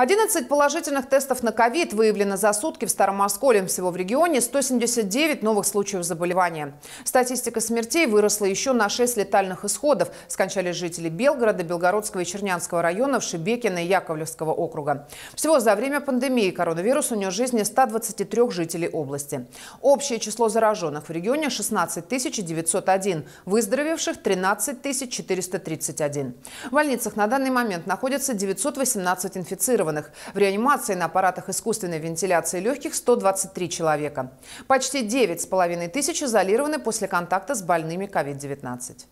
11 положительных тестов на ковид выявлено за сутки в Старом Осколе. Всего в регионе 179 новых случаев заболевания. Статистика смертей выросла еще на 6 летальных исходов. Скончались жители Белгорода, Белгородского и Чернянского районов, Шебекина и Яковлевского округа. Всего за время пандемии коронавирус унес жизни 123 жителей области. Общее число зараженных в регионе 16 901, выздоровевших 13 431. В больницах на данный момент находится 918 инфицированных инфицированных. В реанимации на аппаратах искусственной вентиляции легких 123 человека. Почти 9,5 тысяч изолированы после контакта с больными COVID-19.